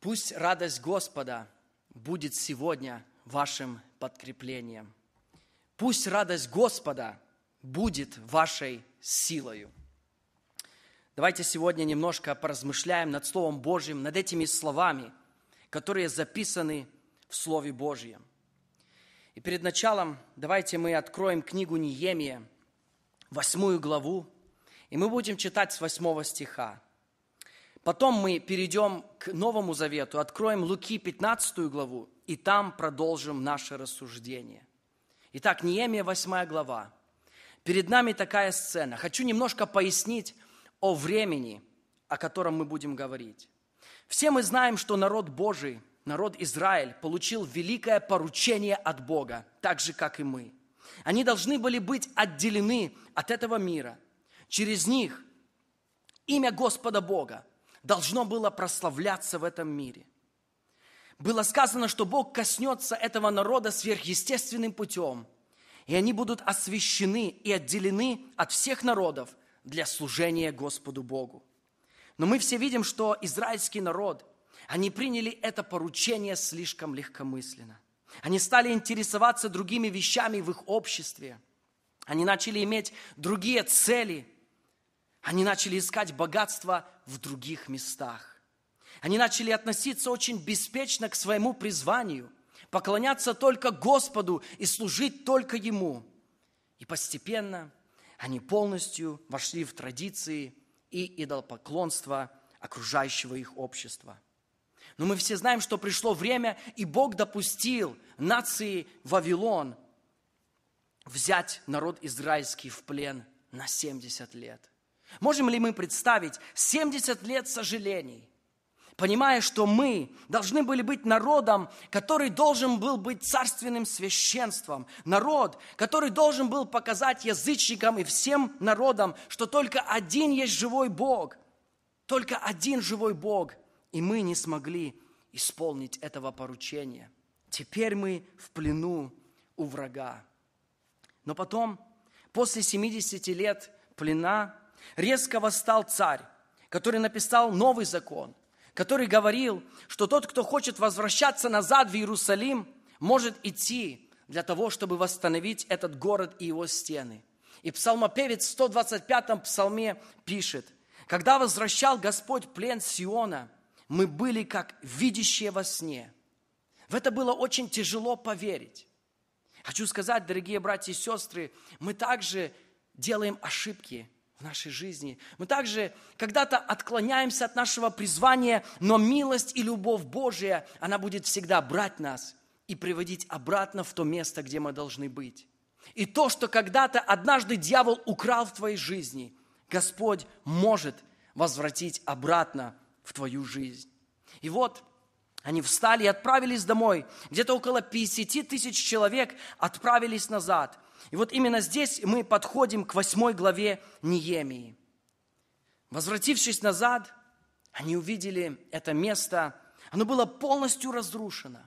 Пусть радость Господа будет сегодня вашим подкреплением. Пусть радость Господа будет вашей силою. Давайте сегодня немножко поразмышляем над Словом Божьим, над этими словами, которые записаны в Слове Божьем. И перед началом давайте мы откроем книгу Неемия, восьмую главу, и мы будем читать с восьмого стиха. Потом мы перейдем к Новому Завету, откроем Луки 15 главу, и там продолжим наше рассуждение. Итак, Неемия 8 глава. Перед нами такая сцена. Хочу немножко пояснить о времени, о котором мы будем говорить. Все мы знаем, что народ Божий, народ Израиль, получил великое поручение от Бога, так же, как и мы. Они должны были быть отделены от этого мира. Через них имя Господа Бога должно было прославляться в этом мире. Было сказано, что Бог коснется этого народа сверхъестественным путем, и они будут освящены и отделены от всех народов для служения Господу Богу. Но мы все видим, что израильский народ, они приняли это поручение слишком легкомысленно. Они стали интересоваться другими вещами в их обществе. Они начали иметь другие цели. Они начали искать богатство в других местах. Они начали относиться очень беспечно к своему призванию, поклоняться только Господу и служить только Ему. И постепенно они полностью вошли в традиции и идолопоклонство окружающего их общества. Но мы все знаем, что пришло время, и Бог допустил нации Вавилон взять народ израильский в плен на 70 лет – Можем ли мы представить 70 лет сожалений, понимая, что мы должны были быть народом, который должен был быть царственным священством, народ, который должен был показать язычникам и всем народам, что только один есть живой Бог, только один живой Бог, и мы не смогли исполнить этого поручения. Теперь мы в плену у врага. Но потом, после 70 лет плена, Резко восстал царь, который написал новый закон, который говорил, что тот, кто хочет возвращаться назад в Иерусалим, может идти для того, чтобы восстановить этот город и его стены. И псалмопевец в 125-м псалме пишет, «Когда возвращал Господь плен Сиона, мы были как видящие во сне». В это было очень тяжело поверить. Хочу сказать, дорогие братья и сестры, мы также делаем ошибки – в нашей жизни. Мы также когда-то отклоняемся от нашего призвания, но милость и любовь Божия, она будет всегда брать нас и приводить обратно в то место, где мы должны быть. И то, что когда-то однажды дьявол украл в твоей жизни, Господь может возвратить обратно в твою жизнь. И вот они встали и отправились домой. Где-то около 50 тысяч человек отправились назад – и вот именно здесь мы подходим к восьмой главе Ниемии. Возвратившись назад, они увидели это место, оно было полностью разрушено.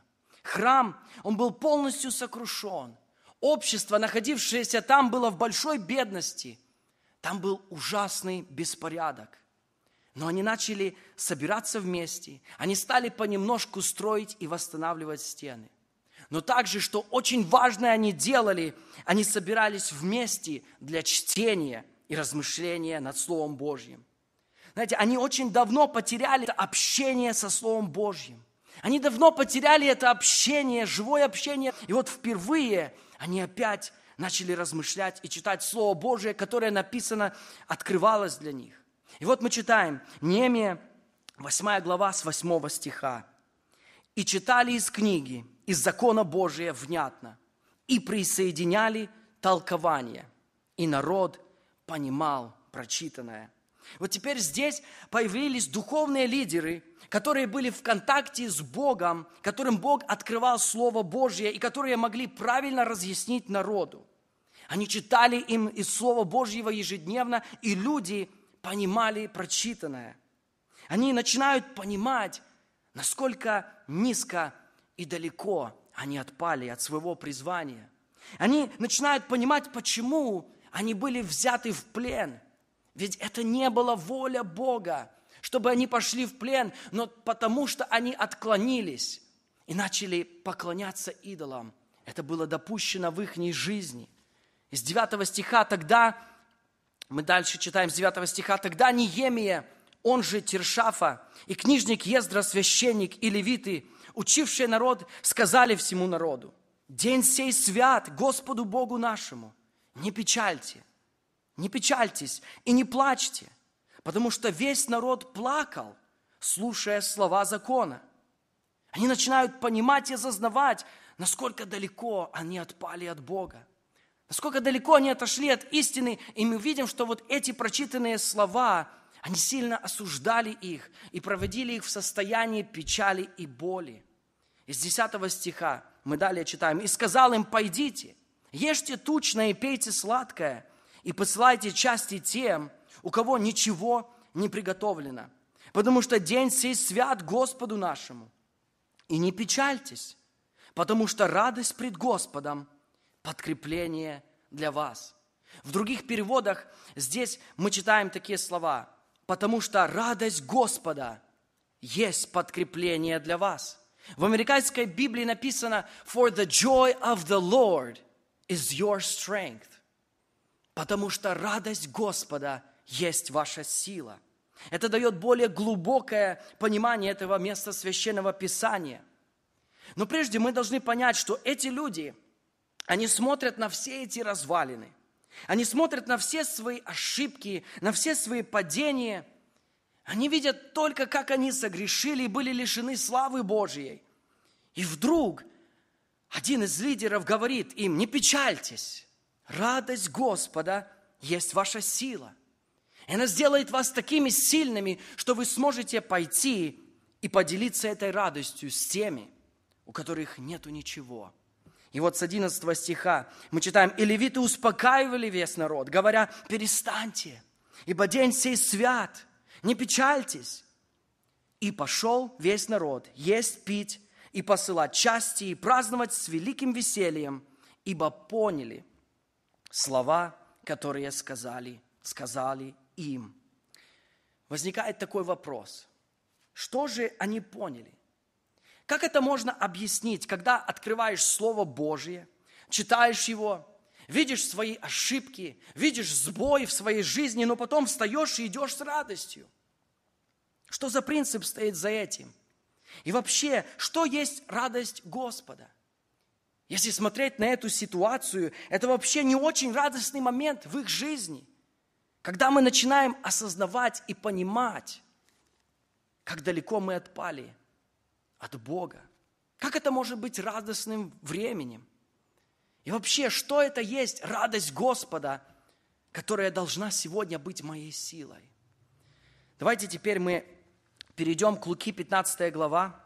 Храм, он был полностью сокрушен. Общество, находившееся там, было в большой бедности. Там был ужасный беспорядок. Но они начали собираться вместе, они стали понемножку строить и восстанавливать стены – но также, что очень важное они делали, они собирались вместе для чтения и размышления над Словом Божьим. Знаете, они очень давно потеряли общение со Словом Божьим. Они давно потеряли это общение, живое общение. И вот впервые они опять начали размышлять и читать Слово Божие, которое написано, открывалось для них. И вот мы читаем Немия, 8 глава с 8 стиха. «И читали из книги, из закона Божия внятно, и присоединяли толкование, и народ понимал прочитанное. Вот теперь здесь появились духовные лидеры, которые были в контакте с Богом, которым Бог открывал Слово Божье и которые могли правильно разъяснить народу. Они читали им из Слова Божьего ежедневно, и люди понимали прочитанное. Они начинают понимать, насколько низко и далеко они отпали от своего призвания. Они начинают понимать, почему они были взяты в плен. Ведь это не была воля Бога, чтобы они пошли в плен, но потому что они отклонились и начали поклоняться идолам. Это было допущено в их жизни. Из 9 стиха тогда, мы дальше читаем с 9 стиха, тогда Неемия, он же Тершафа, и книжник Ездра, священник и левиты – учившие народ, сказали всему народу, «День сей свят Господу Богу нашему, не печальте, не печальтесь и не плачьте, потому что весь народ плакал, слушая слова закона. Они начинают понимать и зазнавать, насколько далеко они отпали от Бога, насколько далеко они отошли от истины, и мы видим, что вот эти прочитанные слова – они сильно осуждали их и проводили их в состоянии печали и боли. Из 10 стиха мы далее читаем. «И сказал им, пойдите, ешьте тучное и пейте сладкое, и посылайте части тем, у кого ничего не приготовлено, потому что день сей свят Господу нашему. И не печальтесь, потому что радость пред Господом – подкрепление для вас». В других переводах здесь мы читаем такие слова – потому что радость Господа есть подкрепление для вас. В американской Библии написано «For the joy of the Lord is your strength», потому что радость Господа есть ваша сила. Это дает более глубокое понимание этого места Священного Писания. Но прежде мы должны понять, что эти люди, они смотрят на все эти развалины – они смотрят на все свои ошибки, на все свои падения. Они видят только, как они согрешили и были лишены славы Божьей. И вдруг один из лидеров говорит им, не печальтесь, радость Господа есть ваша сила. И она сделает вас такими сильными, что вы сможете пойти и поделиться этой радостью с теми, у которых нету ничего – и вот с 11 стиха мы читаем, «И левиты успокаивали весь народ, говоря, перестаньте, ибо день сей свят, не печальтесь». И пошел весь народ есть, пить и посылать части и праздновать с великим весельем, ибо поняли слова, которые сказали, сказали им. Возникает такой вопрос, что же они поняли? Как это можно объяснить, когда открываешь Слово Божье, читаешь его, видишь свои ошибки, видишь сбой в своей жизни, но потом встаешь и идешь с радостью? Что за принцип стоит за этим? И вообще, что есть радость Господа? Если смотреть на эту ситуацию, это вообще не очень радостный момент в их жизни, когда мы начинаем осознавать и понимать, как далеко мы отпали от Бога. Как это может быть радостным временем? И вообще, что это есть радость Господа, которая должна сегодня быть моей силой? Давайте теперь мы перейдем к Луки 15 глава.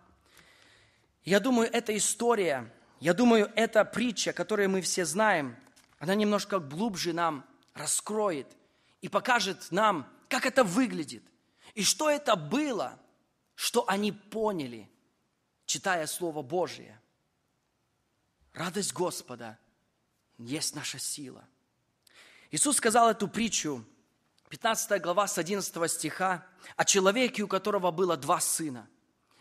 Я думаю, эта история, я думаю, эта притча, которую мы все знаем, она немножко глубже нам раскроет и покажет нам, как это выглядит и что это было, что они поняли – читая Слово Божие. Радость Господа есть наша сила. Иисус сказал эту притчу, 15 глава с 11 стиха, о человеке, у которого было два сына.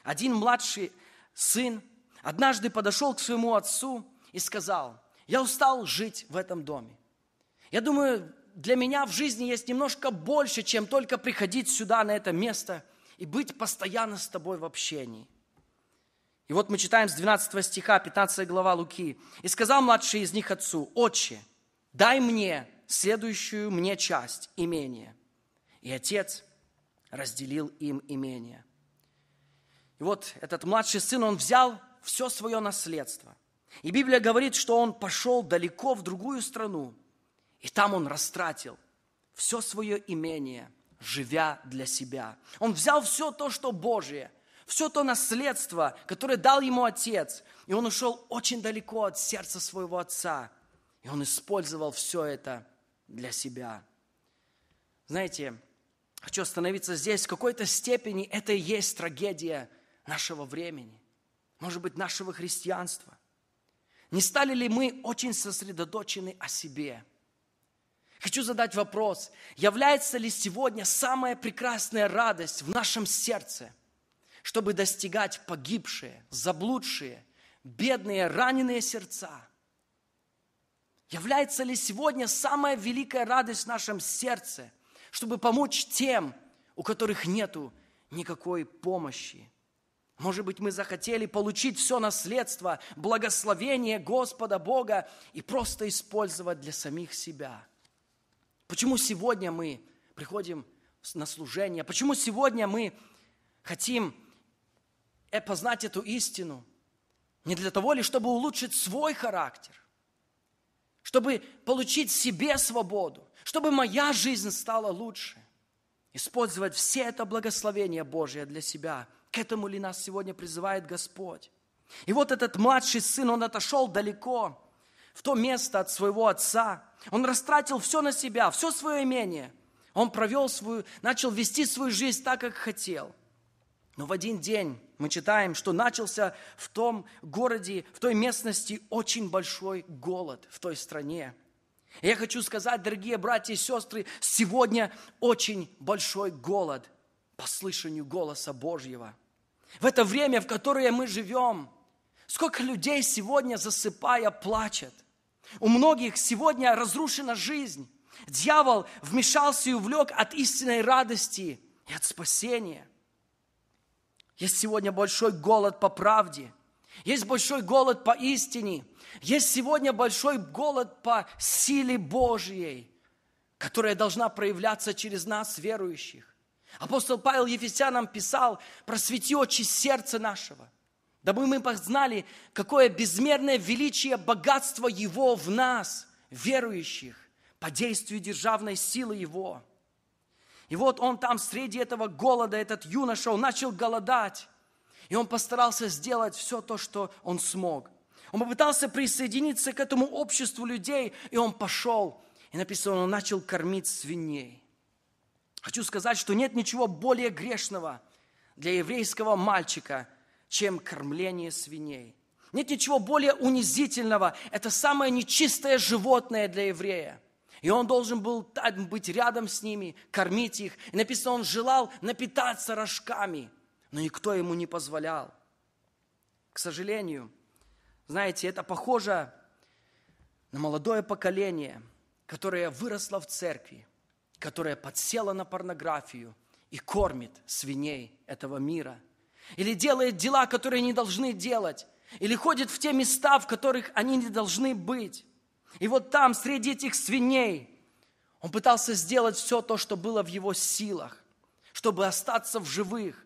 Один младший сын однажды подошел к своему отцу и сказал, «Я устал жить в этом доме. Я думаю, для меня в жизни есть немножко больше, чем только приходить сюда, на это место, и быть постоянно с тобой в общении. И вот мы читаем с 12 стиха, 15 глава Луки. «И сказал младший из них отцу, «Отче, дай мне следующую мне часть имения». И отец разделил им имение. И вот этот младший сын, он взял все свое наследство. И Библия говорит, что он пошел далеко в другую страну, и там он растратил все свое имение, живя для себя. Он взял все то, что Божие, все то наследство, которое дал ему отец. И он ушел очень далеко от сердца своего отца. И он использовал все это для себя. Знаете, хочу остановиться здесь. В какой-то степени это и есть трагедия нашего времени. Может быть, нашего христианства. Не стали ли мы очень сосредоточены о себе? Хочу задать вопрос. Является ли сегодня самая прекрасная радость в нашем сердце – чтобы достигать погибшие, заблудшие, бедные, раненые сердца. Является ли сегодня самая великая радость в нашем сердце, чтобы помочь тем, у которых нету никакой помощи? Может быть, мы захотели получить все наследство, благословение Господа Бога и просто использовать для самих себя. Почему сегодня мы приходим на служение? Почему сегодня мы хотим Э, познать эту истину не для того ли, чтобы улучшить свой характер, чтобы получить себе свободу, чтобы моя жизнь стала лучше. Использовать все это благословение Божие для себя. К этому ли нас сегодня призывает Господь? И вот этот младший сын, он отошел далеко, в то место от своего отца. Он растратил все на себя, все свое имение. Он провел свою, начал вести свою жизнь так, как хотел. Но в один день мы читаем, что начался в том городе, в той местности очень большой голод в той стране. И я хочу сказать, дорогие братья и сестры, сегодня очень большой голод по слышанию голоса Божьего. В это время, в которое мы живем, сколько людей сегодня, засыпая, плачет. У многих сегодня разрушена жизнь. Дьявол вмешался и увлек от истинной радости и от спасения – есть сегодня большой голод по правде. Есть большой голод по истине. Есть сегодня большой голод по силе Божьей, которая должна проявляться через нас, верующих. Апостол Павел Ефесянам писал, просвети очи сердца нашего, дабы мы познали, какое безмерное величие богатство Его в нас, верующих, по действию державной силы Его – и вот он там среди этого голода, этот юноша, он начал голодать. И он постарался сделать все то, что он смог. Он попытался присоединиться к этому обществу людей, и он пошел. И написано, он начал кормить свиней. Хочу сказать, что нет ничего более грешного для еврейского мальчика, чем кормление свиней. Нет ничего более унизительного. Это самое нечистое животное для еврея. И он должен был быть рядом с ними, кормить их. И написано, он желал напитаться рожками, но никто ему не позволял. К сожалению, знаете, это похоже на молодое поколение, которое выросло в церкви, которое подсело на порнографию и кормит свиней этого мира. Или делает дела, которые не должны делать. Или ходит в те места, в которых они не должны быть. И вот там, среди этих свиней, он пытался сделать все то, что было в его силах, чтобы остаться в живых.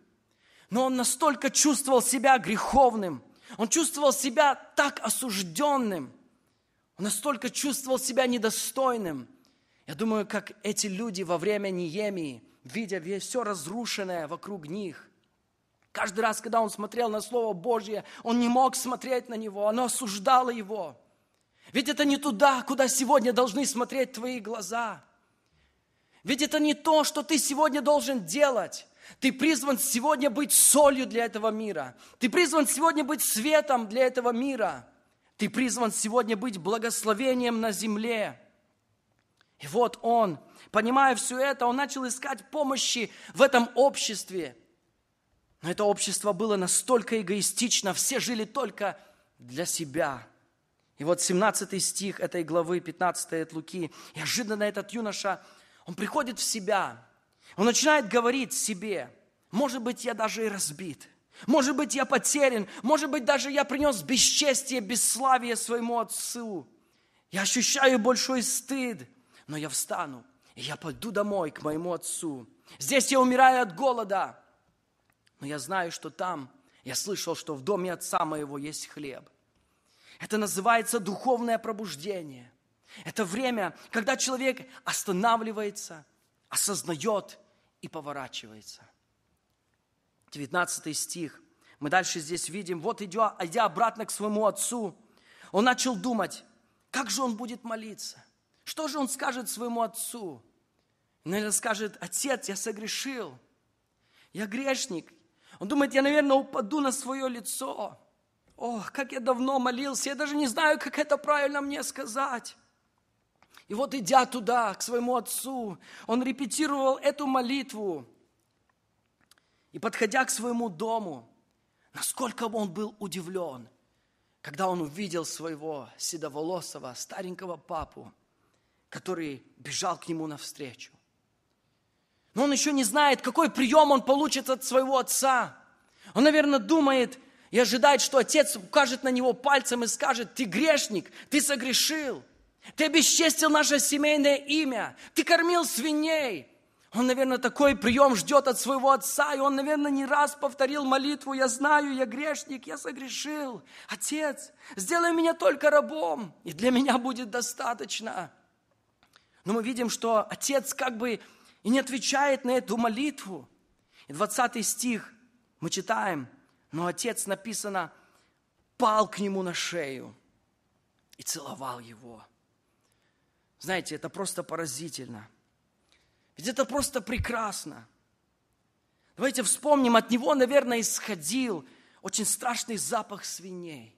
Но он настолько чувствовал себя греховным, он чувствовал себя так осужденным, он настолько чувствовал себя недостойным. Я думаю, как эти люди во время Ниемии, видя все разрушенное вокруг них, каждый раз, когда он смотрел на Слово Божье, он не мог смотреть на него, оно осуждало его – ведь это не туда, куда сегодня должны смотреть твои глаза. Ведь это не то, что ты сегодня должен делать. Ты призван сегодня быть солью для этого мира. Ты призван сегодня быть светом для этого мира. Ты призван сегодня быть благословением на земле. И вот он, понимая все это, он начал искать помощи в этом обществе. Но это общество было настолько эгоистично, все жили только для себя – и вот 17 стих этой главы, 15 от Луки, И ожиданно этот юноша, он приходит в себя, он начинает говорить себе, может быть, я даже и разбит, может быть, я потерян, может быть, даже я принес бесчестие, бесславие своему отцу. Я ощущаю большой стыд, но я встану, и я пойду домой к моему отцу. Здесь я умираю от голода, но я знаю, что там, я слышал, что в доме отца моего есть хлеб – это называется духовное пробуждение. Это время, когда человек останавливается, осознает и поворачивается. 19 стих. Мы дальше здесь видим, вот идя, идя обратно к своему отцу, он начал думать, как же он будет молиться? Что же он скажет своему отцу? Наверное, скажет, отец, я согрешил, я грешник. Он думает, я, наверное, упаду на свое лицо. Ох, как я давно молился, я даже не знаю, как это правильно мне сказать. И вот идя туда, к своему отцу, он репетировал эту молитву. И подходя к своему дому, насколько он был удивлен, когда он увидел своего седоволосого, старенького папу, который бежал к нему навстречу. Но он еще не знает, какой прием он получит от своего отца. Он, наверное, думает – и ожидает, что отец укажет на него пальцем и скажет, ты грешник, ты согрешил, ты обесчестил наше семейное имя, ты кормил свиней. Он, наверное, такой прием ждет от своего отца, и он, наверное, не раз повторил молитву, я знаю, я грешник, я согрешил. Отец, сделай меня только рабом, и для меня будет достаточно. Но мы видим, что отец как бы и не отвечает на эту молитву. И 20 стих мы читаем – но отец, написано, пал к нему на шею и целовал его. Знаете, это просто поразительно. Ведь это просто прекрасно. Давайте вспомним, от него, наверное, исходил очень страшный запах свиней.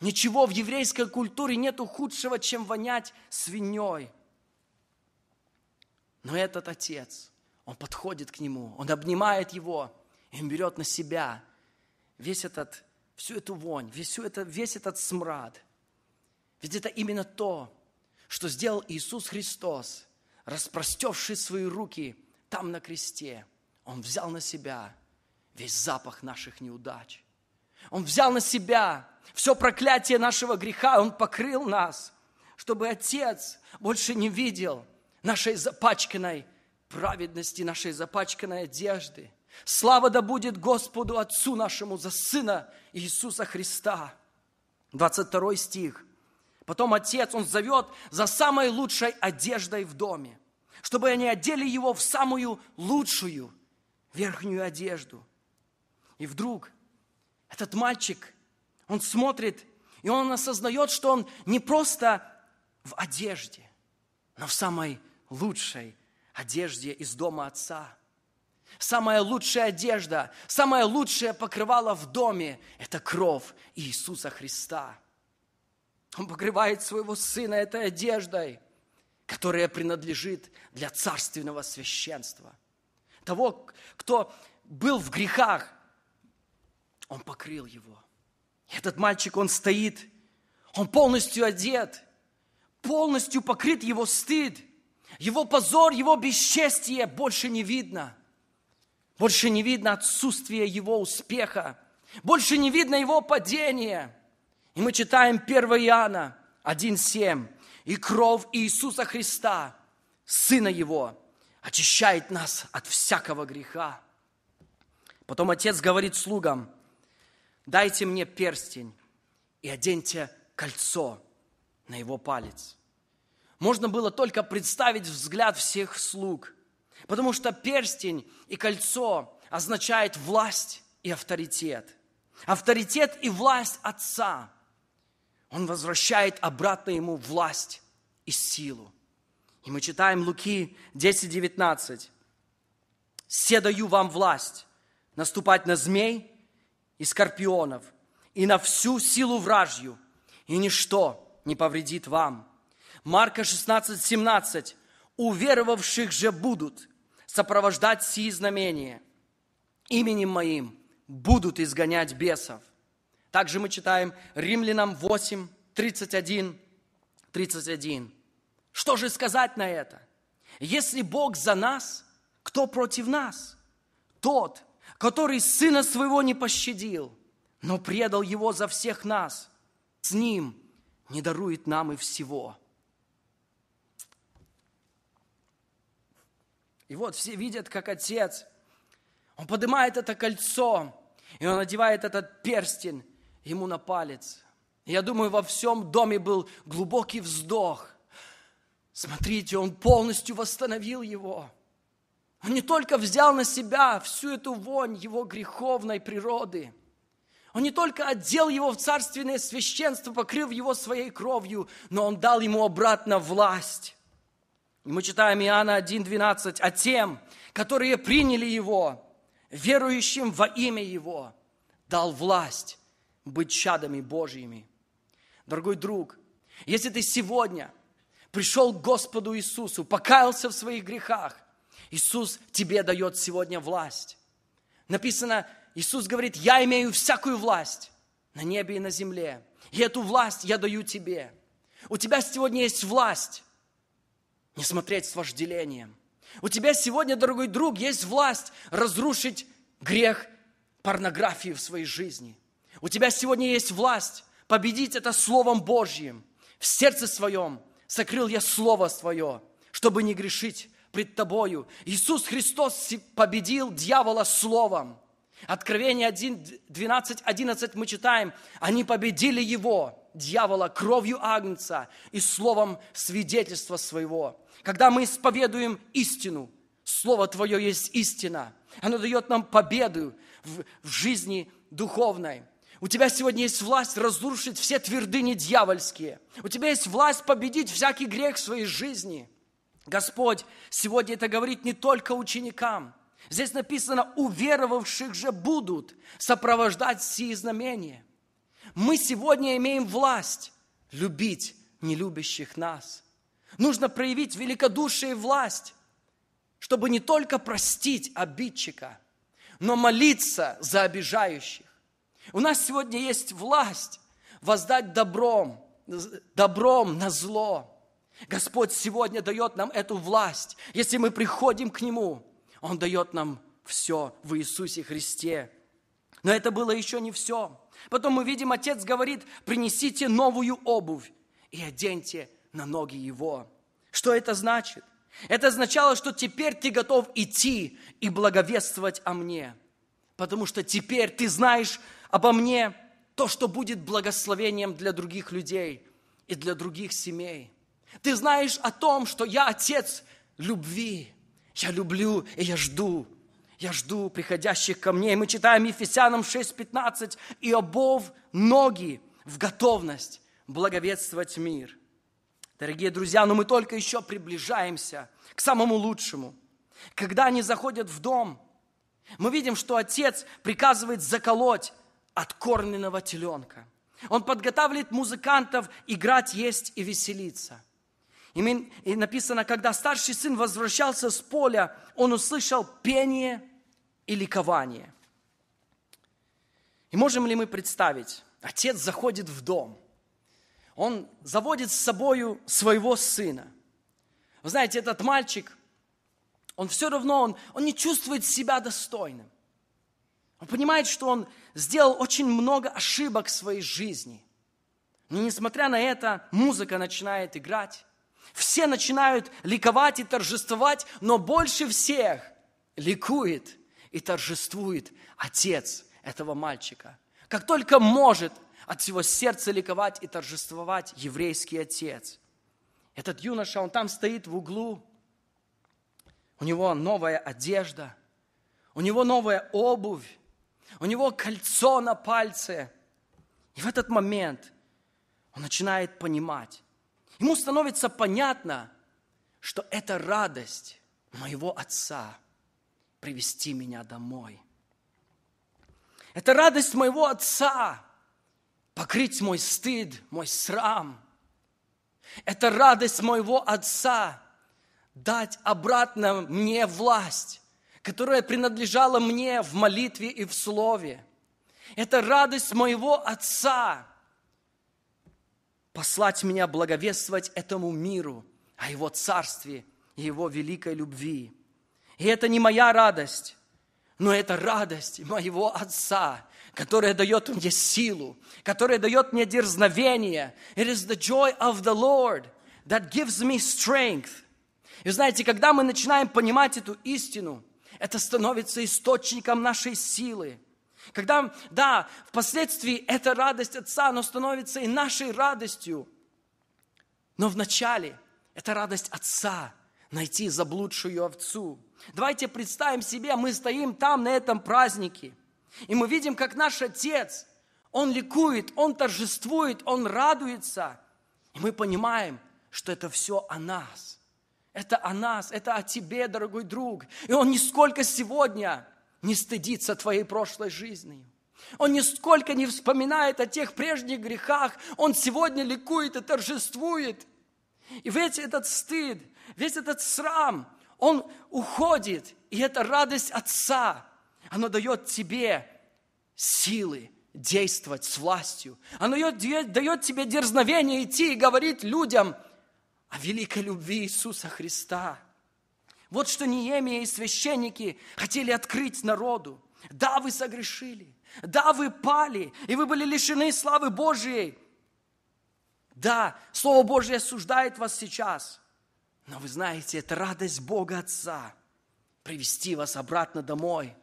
Ничего в еврейской культуре нету худшего, чем вонять свиньей. Но этот отец, он подходит к нему, он обнимает его, и он берет на себя весь этот, всю эту вонь, весь, это, весь этот смрад. Ведь это именно то, что сделал Иисус Христос, распростевший свои руки там на кресте. Он взял на себя весь запах наших неудач. Он взял на себя все проклятие нашего греха, Он покрыл нас, чтобы Отец больше не видел нашей запачканной праведности, нашей запачканной одежды. Слава да будет Господу Отцу нашему за Сына Иисуса Христа. 22 стих. Потом Отец, Он зовет за самой лучшей одеждой в доме, чтобы они одели его в самую лучшую верхнюю одежду. И вдруг этот мальчик, он смотрит, и он осознает, что он не просто в одежде, но в самой лучшей одежде из дома отца – самая лучшая одежда, самое лучшее покрывало в доме – это кровь Иисуса Христа. Он покрывает своего сына этой одеждой, которая принадлежит для царственного священства. Того, кто был в грехах, он покрыл его. Этот мальчик, он стоит, он полностью одет, полностью покрыт его стыд, его позор, его бесчестие больше не видно – больше не видно отсутствия его успеха. Больше не видно его падения. И мы читаем 1 Иоанна 1.7. «И кровь Иисуса Христа, Сына Его, очищает нас от всякого греха». Потом отец говорит слугам, «Дайте мне перстень и оденьте кольцо на его палец». Можно было только представить взгляд всех слуг – Потому что перстень и кольцо означает власть и авторитет. Авторитет и власть Отца. Он возвращает обратно ему власть и силу. И мы читаем Луки 10:19. «Се даю вам власть наступать на змей и скорпионов, и на всю силу вражью, и ничто не повредит вам». Марка 16:17. «Уверовавших же будут, сопровождать сии знамения. Именем моим будут изгонять бесов. Также мы читаем Римлянам 8, 31, 31. Что же сказать на это? Если Бог за нас, кто против нас? Тот, который сына своего не пощадил, но предал его за всех нас. С ним не дарует нам и всего – И вот все видят, как отец, он поднимает это кольцо, и он надевает этот перстень ему на палец. И я думаю, во всем доме был глубокий вздох. Смотрите, он полностью восстановил его. Он не только взял на себя всю эту вонь его греховной природы, он не только отдел его в царственное священство, покрыв его своей кровью, но он дал ему обратно власть. Мы читаем Иоанна 1.12. «А тем, которые приняли Его, верующим во имя Его, дал власть быть чадами Божьими». Дорогой друг, если ты сегодня пришел к Господу Иисусу, покаялся в своих грехах, Иисус тебе дает сегодня власть. Написано, Иисус говорит, я имею всякую власть на небе и на земле. И эту власть я даю тебе. У тебя сегодня есть власть не смотреть с вожделением. У тебя сегодня, дорогой друг, есть власть разрушить грех порнографии в своей жизни. У тебя сегодня есть власть победить это Словом Божьим. В сердце своем сокрыл я Слово свое, чтобы не грешить пред тобою. Иисус Христос победил дьявола Словом. Откровение 1, 12, 11 мы читаем, они победили его дьявола кровью Агнца и словом свидетельства своего. Когда мы исповедуем истину, Слово Твое есть истина. Оно дает нам победу в, в жизни духовной. У тебя сегодня есть власть разрушить все твердыни дьявольские. У тебя есть власть победить всякий грех в своей жизни. Господь сегодня это говорит не только ученикам. Здесь написано, уверовавших же будут сопровождать сии знамения мы сегодня имеем власть любить нелюбящих нас. Нужно проявить великодушие и власть, чтобы не только простить обидчика, но молиться за обижающих. У нас сегодня есть власть воздать добром, добром на зло. Господь сегодня дает нам эту власть. Если мы приходим к Нему, Он дает нам все в Иисусе Христе. Но это было еще не все. Потом мы видим, отец говорит, принесите новую обувь и оденьте на ноги его. Что это значит? Это означало, что теперь ты готов идти и благовествовать о мне. Потому что теперь ты знаешь обо мне то, что будет благословением для других людей и для других семей. Ты знаешь о том, что я отец любви. Я люблю и я жду я жду приходящих ко мне. И мы читаем Ефесянам 6.15. И обов ноги в готовность благовествовать мир. Дорогие друзья, но мы только еще приближаемся к самому лучшему. Когда они заходят в дом, мы видим, что отец приказывает заколоть откормленного теленка. Он подготавливает музыкантов играть, есть и веселиться. И написано, когда старший сын возвращался с поля, он услышал пение и ликование. И можем ли мы представить, отец заходит в дом, он заводит с собою своего сына. Вы знаете, этот мальчик, он все равно, он, он не чувствует себя достойным. Он понимает, что он сделал очень много ошибок в своей жизни. Но несмотря на это, музыка начинает играть. Все начинают ликовать и торжествовать, но больше всех ликует и торжествует отец этого мальчика. Как только может от всего сердца ликовать и торжествовать еврейский отец. Этот юноша, он там стоит в углу, у него новая одежда, у него новая обувь, у него кольцо на пальце. И в этот момент он начинает понимать, ему становится понятно, что это радость моего отца – привести меня домой. Это радость моего отца, покрыть мой стыд, мой срам. Это радость моего отца, дать обратно мне власть, которая принадлежала мне в молитве и в слове. Это радость моего отца, послать меня благовествовать этому миру о его царстве и его великой любви. И это не моя радость, но это радость моего Отца, которая дает мне силу, которая дает мне дерзновение. It is the joy of the Lord that gives me strength. И знаете, когда мы начинаем понимать эту истину, это становится источником нашей силы. Когда, да, впоследствии эта радость Отца, она становится и нашей радостью. Но вначале это радость Отца найти заблудшую овцу. Давайте представим себе, мы стоим там на этом празднике, и мы видим, как наш Отец, Он ликует, Он торжествует, Он радуется. И мы понимаем, что это все о нас. Это о нас, это о тебе, дорогой друг. И Он нисколько сегодня не стыдится твоей прошлой жизни, Он нисколько не вспоминает о тех прежних грехах. Он сегодня ликует и торжествует. И весь этот стыд, весь этот срам, он уходит, и эта радость Отца, она дает тебе силы действовать с властью. Она дает, дает тебе дерзновение идти и говорить людям о великой любви Иисуса Христа. Вот что Неемия и священники хотели открыть народу. Да, вы согрешили. Да, вы пали, и вы были лишены славы Божьей. Да, Слово Божье осуждает вас сейчас – но вы знаете, это радость Бога Отца привести вас обратно домой.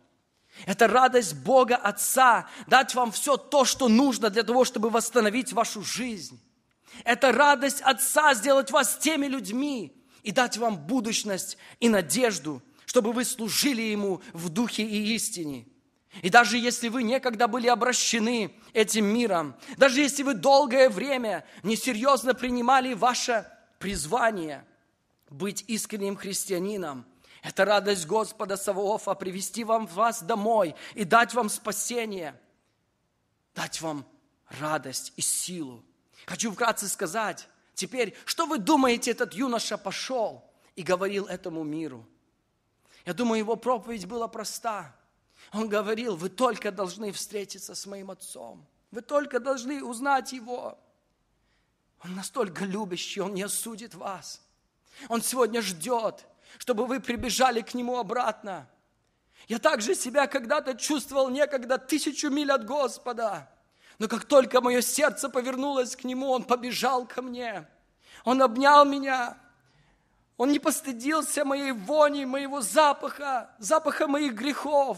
Это радость Бога Отца дать вам все то, что нужно для того, чтобы восстановить вашу жизнь. Это радость Отца сделать вас теми людьми и дать вам будущность и надежду, чтобы вы служили Ему в духе и истине. И даже если вы некогда были обращены этим миром, даже если вы долгое время несерьезно принимали ваше призвание – быть искренним христианином. Это радость Господа Савоофа привести вам вас домой и дать вам спасение, дать вам радость и силу. Хочу вкратце сказать, теперь, что вы думаете, этот юноша пошел и говорил этому миру? Я думаю, его проповедь была проста. Он говорил, вы только должны встретиться с моим отцом. Вы только должны узнать его. Он настолько любящий, он не осудит вас. Он сегодня ждет, чтобы вы прибежали к Нему обратно. Я также себя когда-то чувствовал некогда тысячу миль от Господа. Но как только мое сердце повернулось к Нему, Он побежал ко мне. Он обнял меня. Он не постыдился моей вони, моего запаха, запаха моих грехов.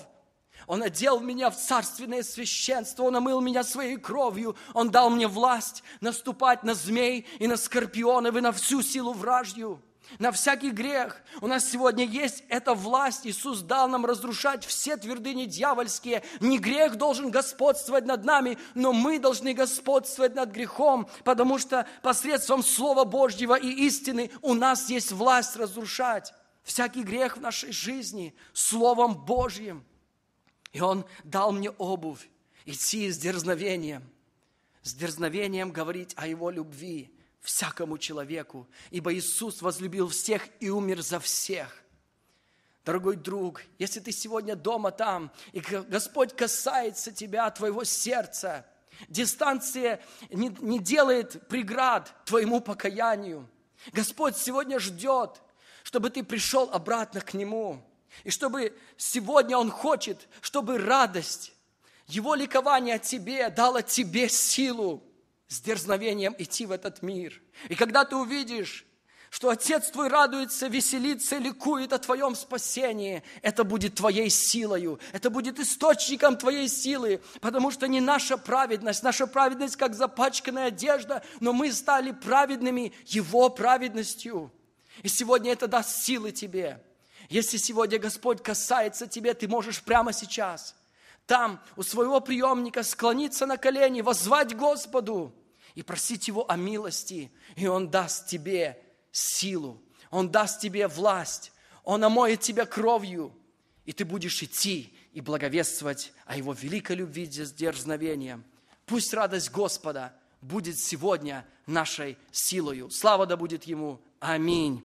Он одел меня в царственное священство, Он омыл меня своей кровью, Он дал мне власть наступать на змей и на скорпионов и на всю силу вражью на всякий грех. У нас сегодня есть эта власть. Иисус дал нам разрушать все твердыни дьявольские. Не грех должен господствовать над нами, но мы должны господствовать над грехом, потому что посредством Слова Божьего и истины у нас есть власть разрушать всякий грех в нашей жизни Словом Божьим – и Он дал мне обувь идти с дерзновением, с дерзновением говорить о Его любви всякому человеку, ибо Иисус возлюбил всех и умер за всех. Дорогой друг, если ты сегодня дома там, и Господь касается тебя, твоего сердца, дистанция не, не делает преград твоему покаянию. Господь сегодня ждет, чтобы ты пришел обратно к Нему. И чтобы сегодня Он хочет, чтобы радость, Его ликование о Тебе дало Тебе силу с дерзновением идти в этот мир. И когда ты увидишь, что Отец твой радуется, веселится, ликует о твоем спасении. Это будет твоей силою, это будет источником твоей силы, потому что не наша праведность, наша праведность как запачканная одежда, но мы стали праведными Его праведностью. И сегодня это даст силы тебе. Если сегодня Господь касается тебя, ты можешь прямо сейчас там у своего приемника склониться на колени, воззвать Господу и просить Его о милости, и Он даст тебе силу, Он даст тебе власть, Он омоет тебя кровью, и ты будешь идти и благовествовать о Его великой любви с дерзновением. Пусть радость Господа будет сегодня нашей силою. Слава да будет Ему. Аминь.